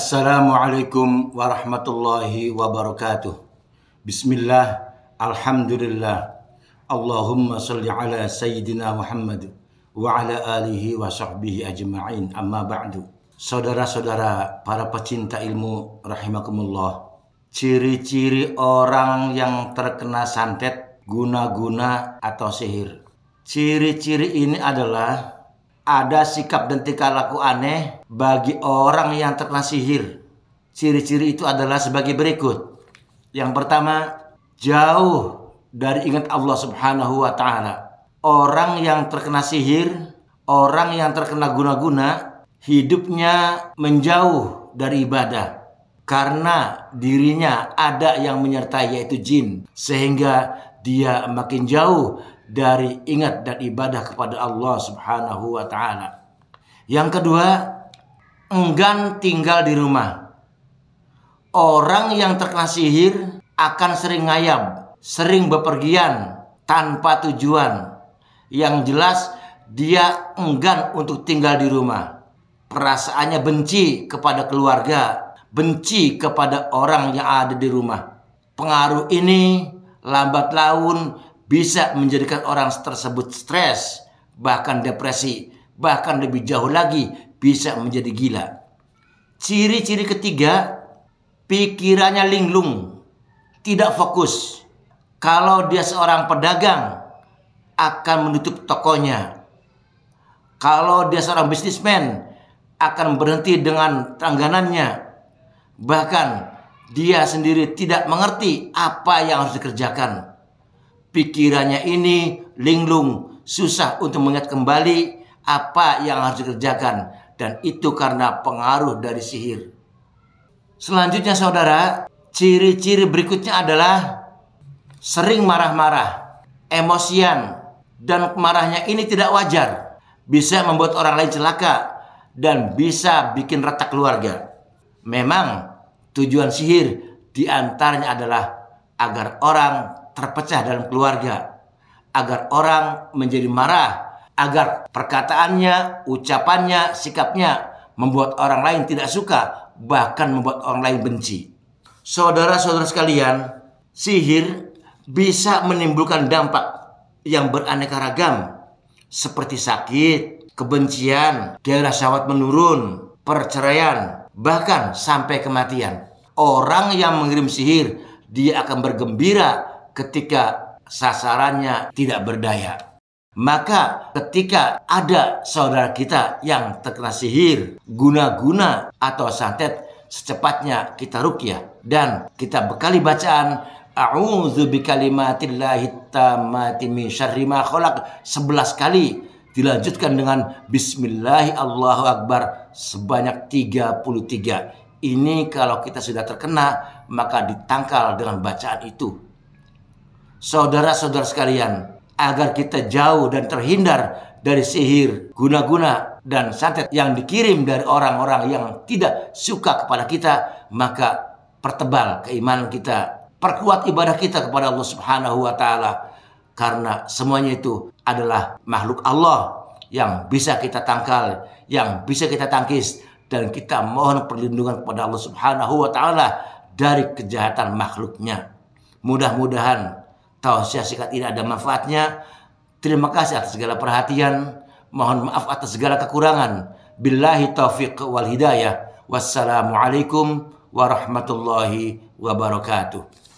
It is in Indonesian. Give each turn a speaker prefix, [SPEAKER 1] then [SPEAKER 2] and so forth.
[SPEAKER 1] Assalamualaikum warahmatullahi wabarakatuh. Bismillah, alhamdulillah. Allahumma salli ala Sayyidina Muhammad wa ala alihi wa sahbihi ajma'in amma ba'du. Saudara-saudara para pecinta ilmu rahimakumullah. Ciri-ciri orang yang terkena santet, guna-guna atau sihir. Ciri-ciri ini adalah ada sikap dan tingkah laku aneh bagi orang yang terkena sihir. Ciri-ciri itu adalah sebagai berikut. Yang pertama, jauh dari ingat Allah Subhanahu wa taala. Orang yang terkena sihir, orang yang terkena guna-guna, hidupnya menjauh dari ibadah karena dirinya ada yang menyertai yaitu jin sehingga dia makin jauh dari ingat dan ibadah kepada Allah Subhanahu wa taala. Yang kedua, enggan tinggal di rumah. Orang yang terkena sihir akan sering ngayab, sering bepergian tanpa tujuan. Yang jelas dia enggan untuk tinggal di rumah. Perasaannya benci kepada keluarga, benci kepada orang yang ada di rumah. Pengaruh ini lambat laun bisa menjadikan orang tersebut stres, bahkan depresi, bahkan lebih jauh lagi bisa menjadi gila. Ciri-ciri ketiga, pikirannya linglung, tidak fokus. Kalau dia seorang pedagang, akan menutup tokonya. Kalau dia seorang bisnismen, akan berhenti dengan tangganannya. Bahkan dia sendiri tidak mengerti apa yang harus dikerjakan pikirannya ini linglung, susah untuk mengingat kembali apa yang harus dikerjakan dan itu karena pengaruh dari sihir. Selanjutnya saudara, ciri-ciri berikutnya adalah sering marah-marah, emosian, dan marahnya ini tidak wajar. Bisa membuat orang lain celaka dan bisa bikin retak keluarga. Memang tujuan sihir diantaranya adalah agar orang terpecah dalam keluarga, agar orang menjadi marah, agar perkataannya, ucapannya, sikapnya membuat orang lain tidak suka, bahkan membuat orang lain benci. Saudara-saudara sekalian, sihir bisa menimbulkan dampak yang beraneka ragam, seperti sakit, kebencian, daerah syahwat menurun, perceraian, bahkan sampai kematian. Orang yang mengirim sihir, dia akan bergembira ketika sasarannya tidak berdaya. Maka ketika ada saudara kita yang terkena sihir, guna-guna atau santet, secepatnya kita rukyah dan kita bekali bacaan A'udzu bikalimatillahi tammati min syarri ma khalaq 11 kali dilanjutkan dengan bismillahi Allahu akbar sebanyak 33. Ini kalau kita sudah terkena maka ditangkal dengan bacaan itu saudara-saudara sekalian, agar kita jauh dan terhindar dari sihir, guna-guna, dan santet yang dikirim dari orang-orang yang tidak suka kepada kita, maka pertebal keimanan kita, perkuat ibadah kita kepada Allah Subhanahu wa Ta'ala, karena semuanya itu adalah makhluk Allah yang bisa kita tangkal, yang bisa kita tangkis, dan kita mohon perlindungan kepada Allah Subhanahu wa Ta'ala dari kejahatan makhluknya. Mudah-mudahan tausiah sikat tidak ada manfaatnya. Terima kasih atas segala perhatian. Mohon maaf atas segala kekurangan. Billahi taufiq wal hidayah. Wassalamualaikum warahmatullahi wabarakatuh.